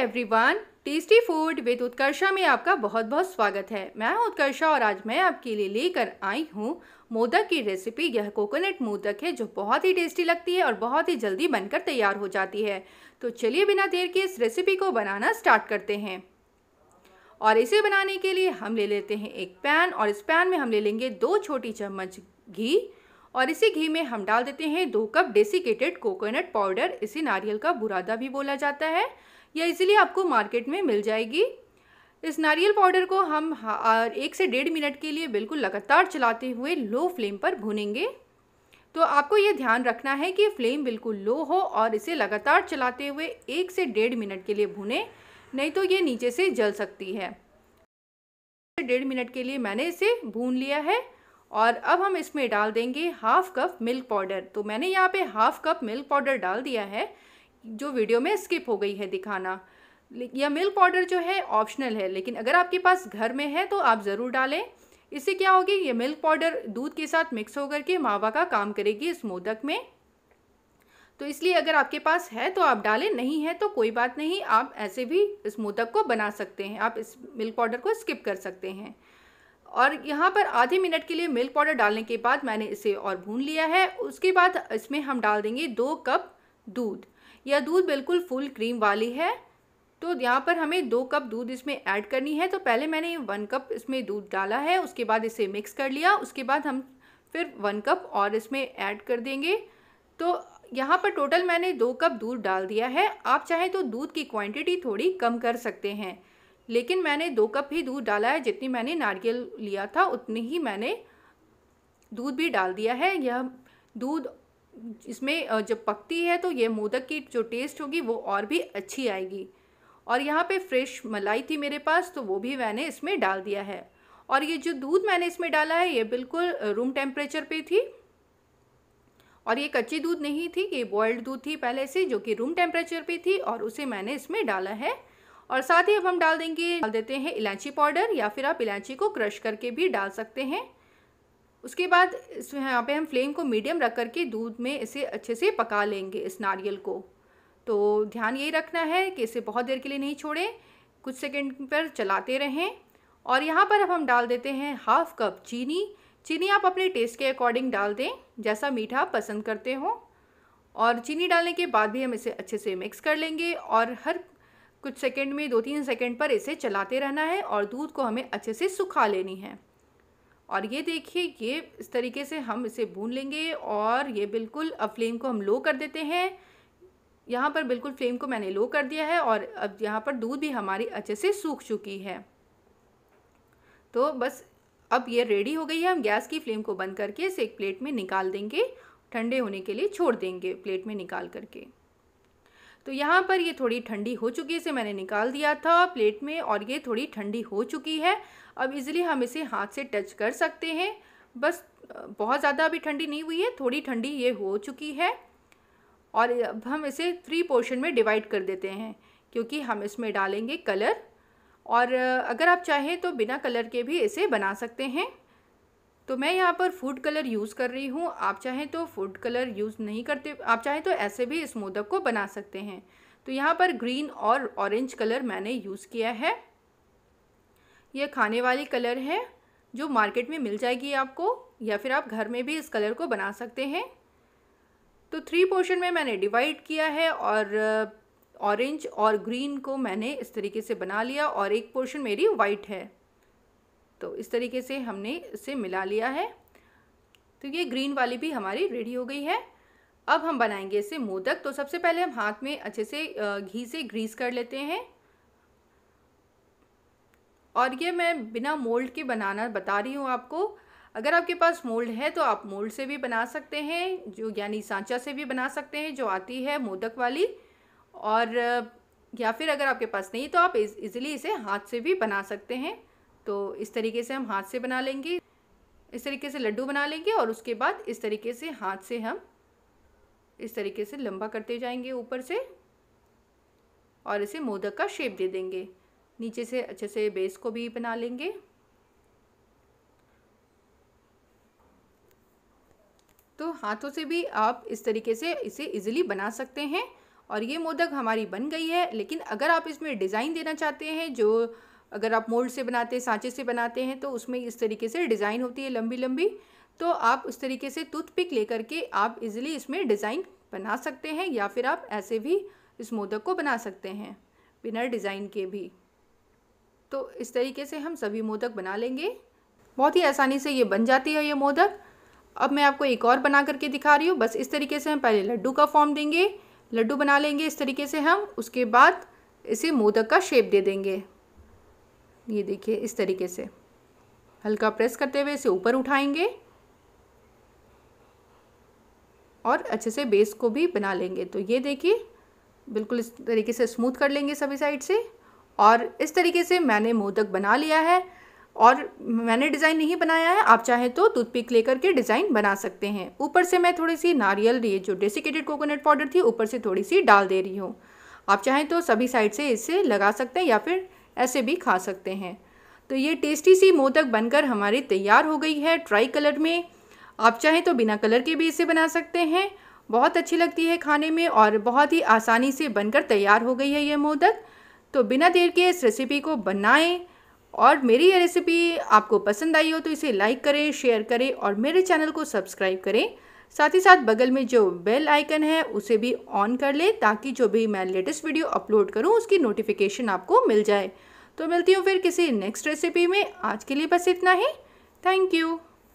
everyone tasty food with Utkarsha में आपका बहुत बहुत स्वागत है मैं हूं उत्कर्षा और आज मैं आपके लिए लेकर आई हूं मोदक की रेसिपी यह कोकोनट मोदक है जो बहुत ही टेस्टी लगती है और बहुत ही जल्दी बनकर तैयार हो जाती है तो चलिए बिना देर के इस रेसिपी को बनाना स्टार्ट करते हैं और इसे बनाने के लिए हम ले लेते हैं एक पैन और इस पैन में हम ले लेंगे दो छोटी चम्मच घी और इसी घी में हम डाल देते हैं दो कप डेसिकेटेड कोकोनट पाउडर इसे नारियल का बुरादा भी बोला जाता है यह इजीली आपको मार्केट में मिल जाएगी इस नारियल पाउडर को हम एक से डेढ़ मिनट के लिए बिल्कुल लगातार चलाते हुए लो फ्लेम पर भुनेंगे तो आपको ये ध्यान रखना है कि फ्लेम बिल्कुल लो हो और इसे लगातार चलाते हुए एक से डेढ़ मिनट के लिए भुने नहीं तो ये नीचे से जल सकती है डेढ़ मिनट के लिए मैंने इसे भून लिया है और अब हम इसमें डाल देंगे हाफ कप मिल्क पाउडर तो मैंने यहाँ पे हाफ कप मिल्क पाउडर डाल दिया है जो वीडियो में स्किप हो गई है दिखाना या मिल्क पाउडर जो है ऑप्शनल है लेकिन अगर आपके पास घर में है तो आप ज़रूर डालें इससे क्या होगी ये मिल्क पाउडर दूध के साथ मिक्स होकर के मावा का काम करेगी इस मोदक में तो इसलिए अगर आपके पास है तो आप डालें नहीं है तो कोई बात नहीं आप ऐसे भी इस मोदक को बना सकते हैं आप इस मिल्क पाउडर को स्किप कर सकते हैं और यहाँ पर आधे मिनट के लिए मिल्क पाउडर डालने के बाद मैंने इसे और भून लिया है उसके बाद इसमें हम डाल देंगे दो कप दूध यह दूध बिल्कुल फुल क्रीम वाली है तो यहाँ पर हमें दो कप दूध इसमें ऐड करनी है तो पहले मैंने वन कप इसमें दूध डाला है उसके बाद इसे मिक्स कर लिया उसके बाद हम फिर वन कप और इसमें ऐड कर देंगे तो यहाँ पर टोटल मैंने दो कप दूध डाल दिया है आप चाहें तो दूध की क्वांटिटी थोड़ी कम कर सकते हैं लेकिन मैंने दो कप ही दूध डाला है जितनी मैंने नारियल लिया था उतनी ही मैंने दूध भी डाल दिया है यह दूध इसमें जब पकती है तो ये मोदक की जो टेस्ट होगी वो और भी अच्छी आएगी और यहाँ पे फ्रेश मलाई थी मेरे पास तो वो भी मैंने इसमें डाल दिया है और ये जो दूध मैंने इसमें डाला है ये बिल्कुल रूम टेम्परेचर पे थी और ये कच्ची दूध नहीं थी ये बॉयल्ड दूध थी पहले से जो कि रूम टेम्परेचर पर थी और उसे मैंने इसमें डाला है और साथ ही अब हम डाल देंगे डाल देते हैं इलायची पाउडर या फिर आप इलायची को क्रश करके भी डाल सकते हैं उसके बाद इस यहाँ पे हम फ्लेम को मीडियम रख कर के दूध में इसे अच्छे से पका लेंगे इस नारियल को तो ध्यान यही रखना है कि इसे बहुत देर के लिए नहीं छोड़ें कुछ सेकंड पर चलाते रहें और यहाँ पर अब हम डाल देते हैं हाफ़ कप चीनी चीनी आप अपने टेस्ट के अकॉर्डिंग डाल दें जैसा मीठा पसंद करते हो और चीनी डालने के बाद भी हम इसे अच्छे से मिक्स कर लेंगे और हर कुछ सेकंड में दो तीन सेकंड पर इसे चलाते रहना है और दूध को हमें अच्छे से सुखा लेनी है और ये देखिए ये इस तरीके से हम इसे भून लेंगे और ये बिल्कुल अब फ्लेम को हम लो कर देते हैं यहाँ पर बिल्कुल फ्लेम को मैंने लो कर दिया है और अब यहाँ पर दूध भी हमारी अच्छे से सूख चुकी है तो बस अब ये रेडी हो गई है हम गैस की फ्लेम को बंद करके इसे एक प्लेट में निकाल देंगे ठंडे होने के लिए छोड़ देंगे प्लेट में निकाल करके तो यहाँ पर ये थोड़ी ठंडी हो चुकी है इसे मैंने निकाल दिया था प्लेट में और ये थोड़ी ठंडी हो चुकी है अब इज़िली हम इसे हाथ से टच कर सकते हैं बस बहुत ज़्यादा अभी ठंडी नहीं हुई है थोड़ी ठंडी ये हो चुकी है और अब हम इसे थ्री पोर्शन में डिवाइड कर देते हैं क्योंकि हम इसमें डालेंगे कलर और अगर आप चाहें तो बिना कलर के भी इसे बना सकते हैं तो मैं यहाँ पर फूड कलर यूज़ कर रही हूँ आप चाहें तो फूड कलर यूज़ नहीं करते आप चाहें तो ऐसे भी इस मोदक को बना सकते हैं तो यहाँ पर ग्रीन और ऑरेंज कलर मैंने यूज़ किया है यह खाने वाली कलर है जो मार्केट में मिल जाएगी आपको या फिर आप घर में भी इस कलर को बना सकते हैं तो थ्री पोर्शन में मैंने डिवाइड किया है और ऑरेंज और ग्रीन को मैंने इस तरीके से बना लिया और एक पोर्शन मेरी वाइट है तो इस तरीके से हमने इसे मिला लिया है तो ये ग्रीन वाली भी हमारी रेडी हो गई है अब हम बनाएंगे इसे मोदक तो सबसे पहले हम हाथ में अच्छे से घी से ग्रीस कर लेते हैं और ये मैं बिना मोल्ड के बनाना बता रही हूँ आपको अगर आपके पास मोल्ड है तो आप मोल्ड से भी बना सकते हैं जो यानी सांचा से भी बना सकते हैं जो आती है मोदक वाली और या फिर अगर आपके पास नहीं तो आप इज़िली इसे हाथ से भी बना सकते हैं तो इस तरीके से हम हाथ से बना लेंगे इस तरीके से लड्डू बना लेंगे और उसके बाद इस तरीके से हाथ से हम इस तरीके से लंबा करते जाएंगे ऊपर से और इसे मोदक का शेप दे देंगे नीचे से अच्छे से बेस को भी बना लेंगे तो हाथों से भी आप इस तरीके से इसे इजीली बना सकते हैं और ये मोदक हमारी बन गई है लेकिन अगर आप इसमें डिज़ाइन देना चाहते हैं जो अगर आप मोल्ड से बनाते हैं सांचे से बनाते हैं तो उसमें इस तरीके से डिज़ाइन होती है लंबी लंबी तो आप उस तरीके से टूथ पिक लेकर के आप इजीली इसमें डिज़ाइन बना सकते हैं या फिर आप ऐसे भी इस मोदक को बना सकते हैं बिना डिज़ाइन के भी तो इस तरीके से हम सभी मोदक बना लेंगे बहुत ही आसानी से ये बन जाती है ये मोदक अब मैं आपको एक और बना करके दिखा रही हूँ बस इस तरीके से हम पहले लड्डू का फॉर्म देंगे लड्डू बना लेंगे इस तरीके से हम उसके बाद इसे मोदक का शेप दे देंगे ये देखिए इस तरीके से हल्का प्रेस करते हुए इसे ऊपर उठाएंगे और अच्छे से बेस को भी बना लेंगे तो ये देखिए बिल्कुल इस तरीके से स्मूथ कर लेंगे सभी साइड से और इस तरीके से मैंने मोदक बना लिया है और मैंने डिज़ाइन नहीं बनाया है आप चाहें तो टूथपिक लेकर के डिज़ाइन बना सकते हैं ऊपर से मैं थोड़ी सी नारियल ये जो डेसिकेटेड कोकोनट पाउडर थी ऊपर से थोड़ी सी डाल दे रही हूँ आप चाहें तो सभी साइड से इसे लगा सकते हैं या फिर ऐसे भी खा सकते हैं तो ये टेस्टी सी मोदक बनकर हमारी तैयार हो गई है ट्राई कलर में आप चाहें तो बिना कलर के भी इसे बना सकते हैं बहुत अच्छी लगती है खाने में और बहुत ही आसानी से बनकर तैयार हो गई है ये मोदक तो बिना देर के इस रेसिपी को बनाएं और मेरी ये रेसिपी आपको पसंद आई हो तो इसे लाइक करें शेयर करें और मेरे चैनल को सब्सक्राइब करें साथ ही साथ बगल में जो बेल आइकन है उसे भी ऑन कर ले ताकि जो भी मैं लेटेस्ट वीडियो अपलोड करूँ उसकी नोटिफिकेशन आपको मिल जाए तो मिलती हूँ फिर किसी नेक्स्ट रेसिपी में आज के लिए बस इतना ही थैंक यू